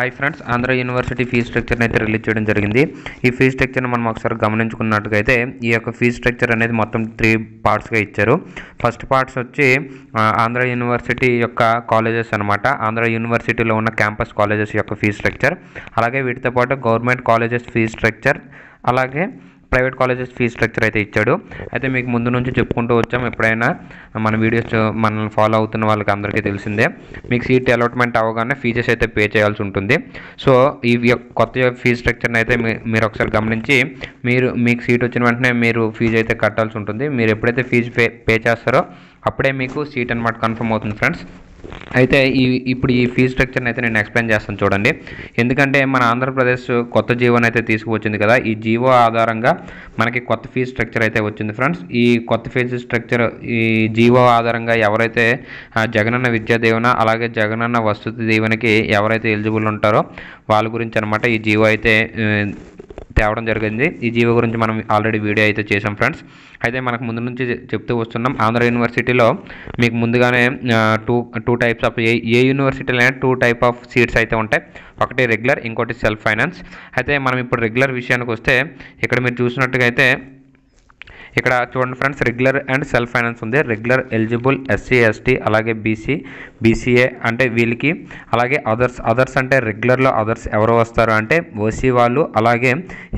hi friends Andhra university fee స్ట్రక్చర్ని అయితే release చేయడం జరిగింది ఈ ఫీ స్ట్రక్చర్ని మనం ఒకసారి గమనించుకున్నట్టుగైతే ఈ యొక్క ఫీ స్ట్రక్చర్ అనేది మొత్తం త్రీ పార్ట్స్గా ఇచ్చారు ఫస్ట్ పార్ట్స్ వచ్చి ఆంధ్ర యూనివర్సిటీ యొక్క కాలేజెస్ అనమాట ఆంధ్ర యూనివర్సిటీలో ఉన్న క్యాంపస్ కాలేజెస్ యొక్క ఫీ స్ట్రక్చర్ అలాగే వీటితో పాటు గవర్నమెంట్ కాలేజెస్ ఫీ స్ట్రక్చర్ అలాగే ప్రైవేట్ కాలేజెస్ ఫీజ్ స్ట్రక్చర్ అయితే ఇచ్చాడు అయితే మీకు ముందు నుంచి చెప్పుకుంటూ వచ్చాం ఎప్పుడైనా మన వీడియోస్ మనల్ని ఫాలో అవుతున్న వాళ్ళకి అందరికీ తెలిసిందే మీకు సీట్ అలాట్మెంట్ అవగానే ఫీజెస్ అయితే పే చేయాల్సి ఉంటుంది సో ఈ కొత్త ఫీజ్ స్ట్రక్చర్ని అయితే మీరు ఒకసారి గమనించి మీరు మీకు సీట్ వచ్చిన వెంటనే మీరు ఫీజు అయితే కట్టాల్సి ఉంటుంది మీరు ఎప్పుడైతే ఫీజు పే పే చేస్తారో అప్పుడే మీకు సీట్ అనమాట కన్ఫర్మ్ అవుతుంది ఫ్రెండ్స్ అయితే ఈ ఇప్పుడు ఈ ఫీ స్ట్రక్చర్ని అయితే నేను ఎక్స్ప్లెయిన్ చేస్తాను చూడండి ఎందుకంటే మన ఆంధ్రప్రదేశ్ కొత్త జీవోని అయితే తీసుకువచ్చింది కదా ఈ జీవో ఆధారంగా మనకి కొత్త ఫీ స్ట్రక్చర్ అయితే వచ్చింది ఫ్రెండ్స్ ఈ కొత్త ఫీజు స్ట్రక్చర్ ఈ జీవో ఆధారంగా ఎవరైతే జగనన్న విద్యా దీవెన అలాగే జగనన్న వసతి దీవెనకి ఎవరైతే ఎలిజిబుల్ ఉంటారో వాళ్ళ గురించి అనమాట ఈ జీవో అయితే తేవడం జరిగింది ఈ జీవో గురించి మనం ఆల్రెడీ వీడియో అయితే చేసాం ఫ్రెండ్స్ అయితే మనకు ముందు నుంచి చెప్తూ వస్తున్నాం ఆంధ్ర యూనివర్సిటీలో మీకు ముందుగానే టూ టూ టైప్స్ ఆఫ్ ఏ ఏ యూనివర్సిటీలైనా టూ టైప్ ఆఫ్ సీట్స్ అయితే ఉంటాయి ఒకటి రెగ్యులర్ ఇంకోటి సెల్ఫ్ ఫైనాన్స్ అయితే మనం ఇప్పుడు రెగ్యులర్ విషయానికి వస్తే ఇక్కడ మీరు చూసినట్టుగా అయితే ఇక్కడ చూడండి friends regular and self finance ఉంది రెగ్యులర్ ఎలిజిబుల్ ఎస్సీ ఎస్టీ అలాగే బీసీ బీసీఏ అంటే వీళ్ళకి అలాగే అదర్స్ అదర్స్ అంటే రెగ్యులర్లో అదర్స్ ఎవరు వస్తారు అంటే ఓసీ వాళ్ళు అలాగే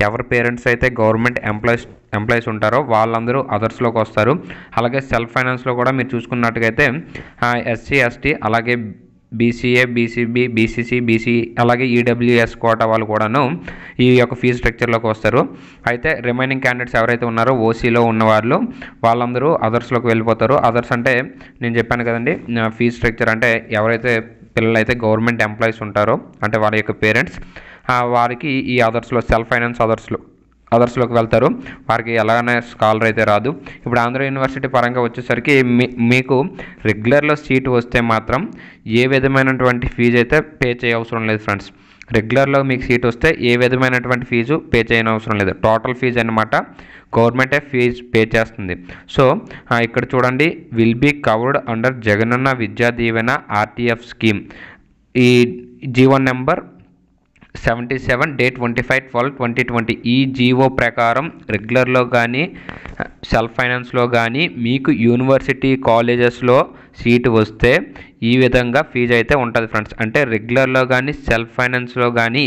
ఎవరి పేరెంట్స్ అయితే గవర్నమెంట్ ఎంప్లాయీస్ ఎంప్లాయీస్ ఉంటారో వాళ్ళందరూ అదర్స్లోకి వస్తారు అలాగే సెల్ఫ్ ఫైనాన్స్లో కూడా మీరు అయితే ఎస్సీ ఎస్టీ అలాగే బీసీఏ బీసీబీ బీసీసీ బీసీ అలాగే ఈడబ్ల్యూఎస్ కోటా వాళ్ళు కూడాను ఈ యొక్క ఫీజు స్ట్రక్చర్లోకి వస్తారు అయితే రిమైనింగ్ క్యాండిడేట్స్ ఎవరైతే ఉన్నారో ఓసీలో ఉన్న వాళ్ళు వాళ్ళందరూ అదర్స్లోకి వెళ్ళిపోతారు అదర్స్ అంటే నేను చెప్పాను కదండి ఫీజు స్ట్రక్చర్ అంటే ఎవరైతే పిల్లలైతే గవర్నమెంట్ ఎంప్లాయీస్ ఉంటారో అంటే వాళ్ళ యొక్క పేరెంట్స్ వారికి ఈ అదర్స్లో సెల్ఫ్ ఫైనాన్స్ అదర్స్లో అదర్స్లోకి వెళ్తారు వారికి ఎలాగైనా స్కాలర్ అయితే రాదు ఇప్పుడు ఆంధ్ర యూనివర్సిటీ పరంగా వచ్చేసరికి మీకు రెగ్యులర్లో సీట్ వస్తే మాత్రం ఏ విధమైనటువంటి ఫీజు అయితే పే అవసరం లేదు ఫ్రెండ్స్ రెగ్యులర్లో మీకు సీట్ వస్తే ఏ విధమైనటువంటి ఫీజు పే చేయని అవసరం లేదు టోటల్ ఫీజు అనమాట గవర్నమెంటే ఫీజు పే చేస్తుంది సో ఇక్కడ చూడండి will be covered under Jagananna Vidya Deevena RTF scheme ఈ జీవన్ number seventy seven day twenty five twelve twenty twenty ఈ జీవో ప్రకారం రెగ్యులర్లో కానీ సెల్ఫ్ ఫైనాన్స్లో కానీ మీకు యూనివర్సిటీ కాలేజెస్లో సీటు వస్తే ఈ విధంగా ఫీజు అయితే ఉంటుంది ఫ్రెండ్స్ అంటే రెగ్యులర్లో కానీ సెల్ఫ్ ఫైనాన్స్లో కానీ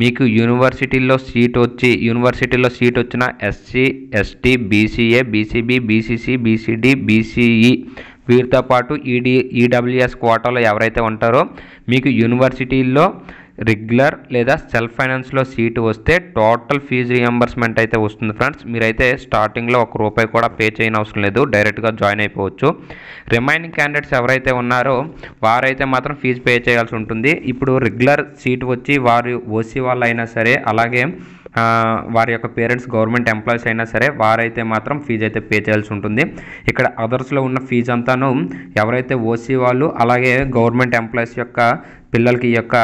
మీకు యూనివర్సిటీలో సీట్ వచ్చి యూనివర్సిటీలో సీట్ వచ్చిన SC ST BCA BCB BCC BCD BCE వీరితో పాటు ఈడీ ఈడబ్ల్యూఎస్ కోటాలో ఎవరైతే ఉంటారో మీకు యూనివర్సిటీల్లో రెగ్యులర్ లేదా సెల్ఫ్ ఫైనాన్స్లో సీటు వస్తే టోటల్ ఫీజు రియంబర్స్మెంట్ అయితే వస్తుంది ఫ్రెండ్స్ మీరైతే స్టార్టింగ్లో ఒక రూపాయి కూడా పే చేయని అవసరం లేదు డైరెక్ట్గా జాయిన్ అయిపోవచ్చు రిమైనింగ్ క్యాండిడేట్స్ ఎవరైతే ఉన్నారో వారైతే మాత్రం ఫీజు పే చేయాల్సి ఉంటుంది ఇప్పుడు రెగ్యులర్ సీటు వచ్చి వారు ఓసీ వాళ్ళు అయినా సరే అలాగే వారి యొక్క పేరెంట్స్ గవర్నమెంట్ ఎంప్లాయీస్ అయినా సరే వారైతే మాత్రం ఫీజు అయితే పే చేయాల్సి ఉంటుంది ఇక్కడ అదర్స్లో ఉన్న ఫీజు అంతాను ఎవరైతే ఓసీ వాళ్ళు అలాగే గవర్నమెంట్ ఎంప్లాయీస్ యొక్క పిల్లలకి ఈ యొక్క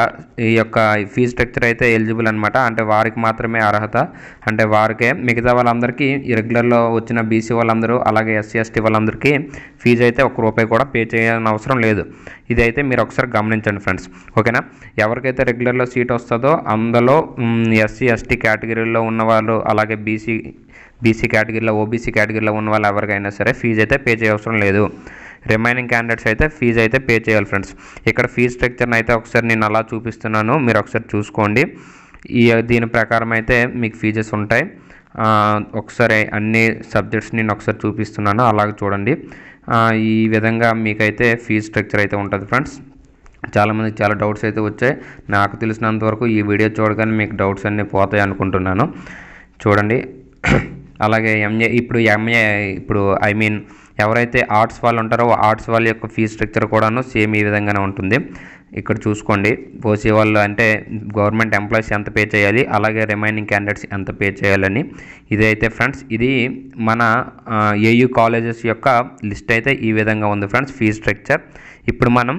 ఈ యొక్క ఫీ స్ట్రక్చర్ అయితే ఎలిజిబుల్ అనమాట అంటే వారికి మాత్రమే అర్హత అంటే వారికే మిగతా వాళ్ళందరికీ రెగ్యులర్లో వచ్చిన బీసీ వాళ్ళందరూ అలాగే ఎస్సీ ఎస్టీ వాళ్ళందరికీ ఫీజు అయితే ఒక రూపాయి కూడా పే చేయాల్సిన అవసరం లేదు ఇదైతే మీరు ఒకసారి గమనించండి ఫ్రెండ్స్ ఓకేనా ఎవరికైతే రెగ్యులర్లో సీట్ వస్తుందో అందులో ఎస్సీ ఎస్టీ కేటగిరీలో ఉన్నవాళ్ళు అలాగే బీసీ బీసీ కేటగిరీలో ఓబీసీ కేటగిరీలో ఉన్న వాళ్ళు ఎవరికైనా సరే ఫీజు అయితే పే చేయవసరం లేదు రిమైనింగ్ క్యాండిడేట్స్ అయితే ఫీజు అయితే పే చేయాలి ఫ్రెండ్స్ ఇక్కడ ఫీజ్ స్ట్రక్చర్ని అయితే ఒకసారి నేను అలా చూపిస్తున్నాను మీరు ఒకసారి చూసుకోండి ఈ దీని ప్రకారం అయితే మీకు ఫీజెస్ ఉంటాయి ఒకసారి అన్ని సబ్జెక్ట్స్ నేను ఒకసారి చూపిస్తున్నాను అలాగ చూడండి ఈ విధంగా మీకైతే ఫీజ్ స్ట్రక్చర్ అయితే ఉంటుంది ఫ్రెండ్స్ చాలామందికి చాలా డౌట్స్ అయితే వచ్చాయి నాకు తెలిసినంత వరకు ఈ వీడియో చూడగానే మీకు డౌట్స్ అన్నీ పోతాయి అనుకుంటున్నాను చూడండి అలాగే ఎంఏ ఇప్పుడు ఎంఏ ఇప్పుడు ఐ మీన్ ఎవరైతే ఆర్ట్స్ వాళ్ళు ఉంటారో ఆర్ట్స్ వాళ్ళ యొక్క ఫీ స్ట్రక్చర్ కూడాను సేమ్ ఈ విధంగానే ఉంటుంది ఇక్కడ చూసుకోండి ఓసీ వాళ్ళు అంటే గవర్నమెంట్ ఎంప్లాయీస్ ఎంత పే చేయాలి అలాగే రిమైనింగ్ క్యాండిడేట్స్ ఎంత పే చేయాలని ఇదైతే ఫ్రెండ్స్ ఇది మన ఏయూ కాలేజెస్ యొక్క లిస్ట్ అయితే ఈ విధంగా ఉంది ఫ్రెండ్స్ ఫీ స్ట్రక్చర్ ఇప్పుడు మనం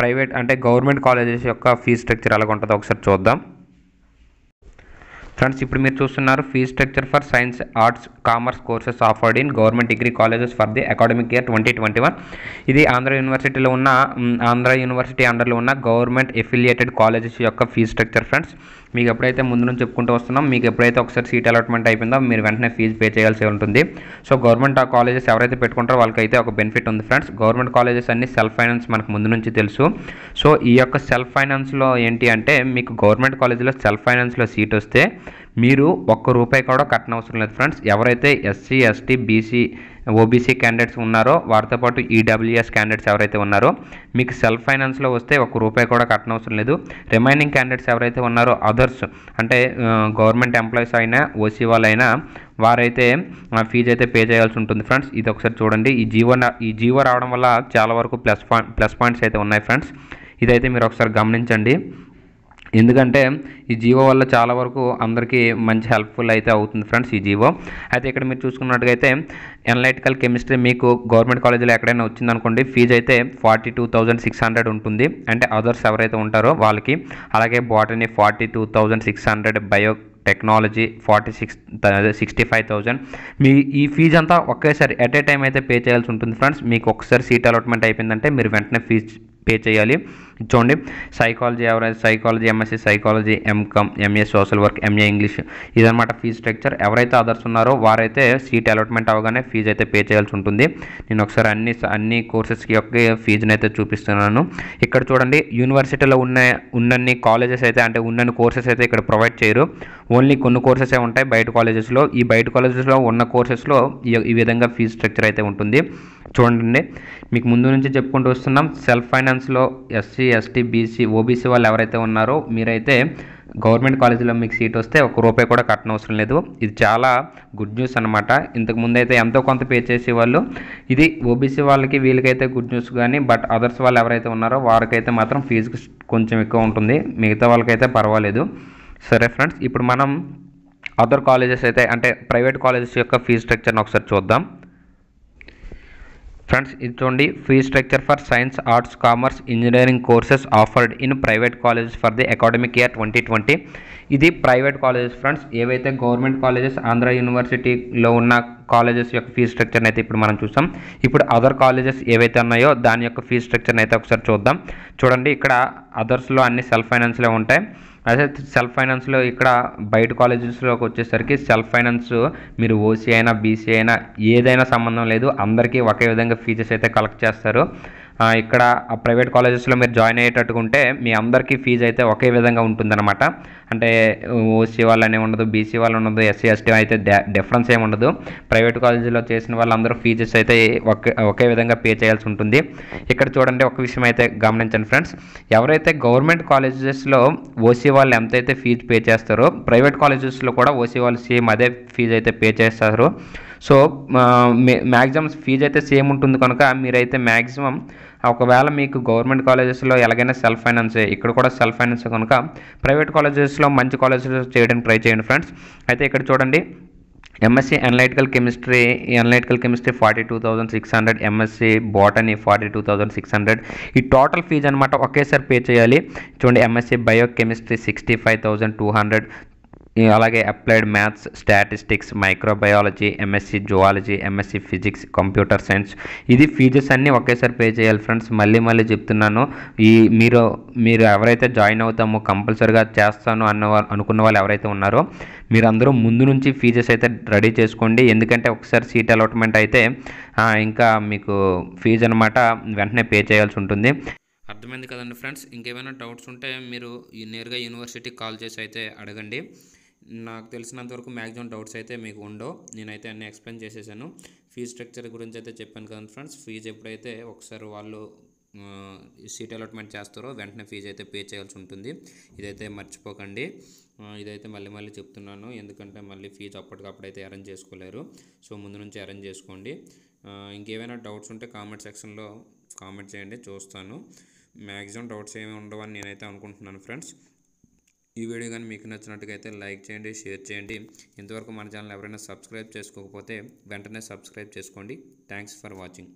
ప్రైవేట్ అంటే గవర్నమెంట్ కాలేజెస్ యొక్క ఫీ స్ట్రక్చర్ ఎలాగ ఉంటుందో ఒకసారి చూద్దాం ఫ్రెండ్స్ ఇప్పుడు మీరు చూస్తున్నారు fees structure for science arts commerce courses offered in government degree colleges for the academic year twenty twenty one ఇది ఆంధ్ర యూనివర్సిటీలో ఉన్న ఆంధ్ర యూనివర్సిటీ అండర్లో ఉన్న గవర్నమెంట్ ఎఫిలియేటెడ్ కాలేజెస్ యొక్క ఫీజ్ స్ట్రక్చర్ ఫ్రెండ్స్ మీకు ఎప్పుడైతే ముందు నుంచి చెప్పుకుంటూ వస్తున్నాం మీకు ఎప్పుడైతే ఒకసారి సీట్ అలాట్మెంట్ అయిపోయిందో మీరు వెంటనే ఫీజు పే చేయాల్సి ఉంటుంది సో గవర్నమెంట్ ఆ కాలేజెస్ ఎవరైతే పెట్టుకుంటారో వాళ్ళకైతే ఒక బెనిఫిట్ ఉంది ఫ్రెండ్స్ గవర్నమెంట్ కాలేజెస్ అన్ని సెల్ఫ్ ఫైనాన్స్ మనకు ముందు నుంచి తెలుసు సో ఈ యొక్క సెల్ఫ్ ఫైనాన్స్లో ఏంటి అంటే మీకు గవర్నమెంట్ కాలేజీలో సెల్ఫ్ ఫైనాన్స్లో సీట్ వస్తే మీరు ఒక్క రూపాయి కూడా కట్టనవసరం లేదు ఫ్రెండ్స్ ఎవరైతే SC ST BC OBC candidates ఉన్నారో వారితో పాటు ఈడబ్ల్యూఎస్ e క్యాండిడేట్స్ ఎవరైతే ఉన్నారో మీకు సెల్ఫ్ ఫైనాన్స్లో వస్తే ఒక రూపాయి కూడా కట్టనవసరం లేదు రిమైనింగ్ క్యాండిడేట్స్ ఎవరైతే ఉన్నారో అదర్స్ అంటే గవర్నమెంట్ ఎంప్లాయీస్ అయినా ఓసీ వాళ్ళైనా వారైతే ఫీజు అయితే పే చేయాల్సి ఉంటుంది ఫ్రెండ్స్ ఇది ఒకసారి చూడండి ఈ జీవో ఈ జీవో రావడం వల్ల చాలా వరకు ప్లస్ పాయింట్ ప్లస్ పాయింట్స్ అయితే ఉన్నాయి ఫ్రెండ్స్ ఇదైతే మీరు ఒకసారి గమనించండి ఎందుకంటే ఈ జీవో వల్ల చాలా వరకు అందరికీ మంచి హెల్ప్ఫుల్ అయితే అవుతుంది ఫ్రెండ్స్ ఈ జీవో అయితే ఇక్కడ మీరు చూసుకున్నట్టుగైతే ఎనలైటికల్ కెమిస్ట్రీ మీకు గవర్నమెంట్ కాలేజీలో ఎక్కడైనా వచ్చిందనుకోండి ఫీజు అయితే forty two thousand six hundred ఉంటుంది అంటే అదర్స్ ఎవరైతే ఉంటారో వాళ్ళకి అలాగే botany forty two thousand six hundred biotechnology forty six sixty five thousand మీ ఈ ఫీజు అంతా ఒకేసారి ఎట్ ఏ టైం అయితే పే చేయాల్సి ఉంటుంది ఫ్రెండ్స్ మీకు ఒకసారి సీట్ అలాట్మెంట్ అయిపోయిందంటే మీరు వెంటనే ఫీజు పే చేయాలి చూడండి సైకాలజీ ఎవరైజ్ psychology MSc psychology MCom MA social work MA English ఇదనమాట ఫీజ్ స్ట్రక్చర్ ఎవరైతే అదర్స్ ఉన్నారో వారైతే సీట్ అలాట్మెంట్ అవగానే ఫీజు అయితే పే చేయాల్సి ఉంటుంది నేను ఒకసారి అన్ని అన్ని కోర్సెస్కి యొక్క ఫీజుని అయితే చూపిస్తున్నాను ఇక్కడ చూడండి యూనివర్సిటీలో ఉన్న ఉన్నన్ని కాలేజెస్ అయితే అంటే ఉన్నన్ని కోర్సెస్ అయితే ఇక్కడ ప్రొవైడ్ చేయరు ఓన్లీ కొన్ని కోర్సెస్ ఉంటాయి బయట కాలేజెస్లో ఈ బయట కాలేజెస్లో ఉన్న కోర్సెస్లో ఈ విధంగా ఫీజ్ స్ట్రక్చర్ అయితే ఉంటుంది చూడండి మీకు ముందు నుంచి చెప్పుకుంటూ వస్తున్నాం సెల్ఫ్ ఫైనాన్స్లో ఎస్సీ ఎస్టీ బీసీ ఓబీసీ వాళ్ళు ఎవరైతే ఉన్నారో మీరైతే గవర్నమెంట్ కాలేజీలో మీకు సీట్ వస్తే ఒక రూపాయి కూడా కట్టనవసరం లేదు ఇది చాలా గుడ్ న్యూస్ అనమాట ఇంతకు అయితే ఎంతో కొంత పే చేసేవాళ్ళు ఇది ఓబీసీ వాళ్ళకి వీళ్ళకైతే గుడ్ న్యూస్ కానీ బట్ అదర్స్ వాళ్ళు ఎవరైతే ఉన్నారో వారికైతే మాత్రం ఫీజు కొంచెం ఎక్కువ ఉంటుంది మిగతా వాళ్ళకైతే పర్వాలేదు సరే ఫ్రెండ్స్ ఇప్పుడు మనం అదర్ కాలేజెస్ అయితే అంటే ప్రైవేట్ కాలేజెస్ యొక్క ఫీజు స్ట్రక్చర్ని ఒకసారి చూద్దాం ఫ్రెండ్స్ ఇది చూడండి fee structure for science arts commerce engineering courses offered in private colleges for the academic year twenty twenty ఇది ప్రైవేట్ కాలేజెస్ ఫ్రెండ్స్ ఏవైతే గవర్నమెంట్ కాలేజెస్ ఆంధ్ర యూనివర్సిటీలో ఉన్న కాలేజెస్ యొక్క ఫీ స్ట్రక్చర్ని అయితే ఇప్పుడు మనం చూసాం ఇప్పుడు అదర్ కాలేజెస్ ఏవైతే ఉన్నాయో దాని యొక్క ఫీ స్ట్రక్చర్ని అయితే ఒకసారి చూద్దాం చూడండి ఇక్కడ అదర్స్లో అన్ని సెల్ఫ్ ఫైనాన్స్లో ఉంటాయి అదే సెల్ఫ్ ఫైనాన్స్లో ఇక్కడ బయట కాలేజెస్లోకి వచ్చేసరికి సెల్ఫ్ ఫైనాన్స్ మీరు ఓసీ అయినా బీసీ అయినా ఏదైనా సంబంధం లేదు అందరికీ ఒకే విధంగా ఫీజెస్ అయితే కలెక్ట్ చేస్తారు ఇక్కడ ఆ ప్రైవేట్ కాలేజెస్లో మీరు జాయిన్ అయ్యేటట్టుకుంటే మీ అందరికీ ఫీజు అయితే ఒకే విధంగా ఉంటుందన్నమాట అంటే ఓసీ వాళ్ళనే ఉండదు బీసీ వాళ్ళు ఉండదు ఎస్సీ ఎస్టీ అయితే డిఫరెన్స్ ఏమి ఉండదు ప్రైవేట్ కాలేజీలో చేసిన వాళ్ళందరూ ఫీజెస్ అయితే ఒకే ఒకే విధంగా పే చేయాల్సి ఉంటుంది ఇక్కడ చూడండి ఒక విషయం అయితే గమనించండి ఫ్రెండ్స్ ఎవరైతే గవర్నమెంట్ కాలేజెస్లో ఓసీ వాళ్ళు ఎంతైతే ఫీజు పే చేస్తారో ప్రైవేట్ కాలేజెస్లో కూడా ఓసీ వాళ్ళు సేమ్ అదే ఫీజు అయితే పే చేస్తారు సో మ్యాక్సిమం ఫీజు అయితే సేమ్ ఉంటుంది కనుక మీరైతే మ్యాక్సిమం ఒకవేళ మీకు గవర్నమెంట్ కాలేజెస్లో ఎలాగైనా సెల్ఫ్ ఫైనాన్స్ ఇక్కడ కూడా సెల్ఫ్ ఫైనాన్స్ కనుక ప్రైవేట్ కాలేజెస్లో మంచి కాలేజెస్ చేయడానికి ట్రై చేయండి ఫ్రెండ్స్ అయితే ఇక్కడ చూడండి MSc analytical chemistry analytical chemistry forty two thousand six hundred MSc botany forty two thousand six hundred ఈ టోటల్ ఫీజు అనమాట ఒకేసారి పే చేయాలి చూడండి MSc biochemistry sixty five thousand two hundred అలాగే applied maths statistics microbiology MSc zoology MSc physics computer science ఇది fees అన్నీ ఒకేసారి pay చేయాలి ఫ్రెండ్స్ మళ్ళీ మళ్ళీ చెప్తున్నాను ఈ మీరు మీరు ఎవరైతే జాయిన్ అవుతామో కంపల్సరిగా చేస్తాను అన్న అనుకున్న వాళ్ళు ఎవరైతే ఉన్నారో మీరు ముందు నుంచి ఫీజెస్ అయితే రెడీ చేసుకోండి ఎందుకంటే ఒకసారి సీట్ అలాట్మెంట్ అయితే ఇంకా మీకు ఫీజు అనమాట వెంటనే పే చేయాల్సి ఉంటుంది అర్థమైంది కదండి ఫ్రెండ్స్ ఇంకేమైనా డౌట్స్ ఉంటే మీరు నేరుగా యూనివర్సిటీకి కాల్ చేసి అయితే అడగండి నాకు తెలిసినంత వరకు మ్యాక్సిమం డౌట్స్ అయితే మీకు ఉండవు నేనైతే అన్నీ ఎక్స్ప్లెయిన్ చేసేసాను ఫీజ్ స్ట్రక్చర్ గురించి అయితే చెప్పాను కదా ఫ్రెండ్స్ ఫీజు ఎప్పుడైతే ఒకసారి వాళ్ళు సీట్ అలాట్మెంట్ చేస్తారో వెంటనే ఫీజు అయితే పే చేయాల్సి ఉంటుంది ఇదైతే మర్చిపోకండి ఇదైతే మళ్ళీ మళ్ళీ చెప్తున్నాను ఎందుకంటే మళ్ళీ ఫీజు అప్పటికప్పుడైతే అరేంజ్ చేసుకోలేరు సో ముందు నుంచి అరేంజ్ చేసుకోండి ఇంకేమైనా డౌట్స్ ఉంటే కామెంట్ సెక్షన్లో కామెంట్ చేయండి చూస్తాను మ్యాక్సిమం డౌట్స్ ఏమి ఉండవని నేనైతే అనుకుంటున్నాను ఫ్రెండ్స్ ఈ వీడియో కానీ మీకు నచ్చినట్టుగా లైక్ చేయండి షేర్ చేయండి ఇంతవరకు మన ఛానల్ ఎవరైనా సబ్స్క్రైబ్ చేసుకోకపోతే వెంటనే సబ్స్క్రైబ్ చేసుకోండి థ్యాంక్స్ ఫర్ వాచింగ్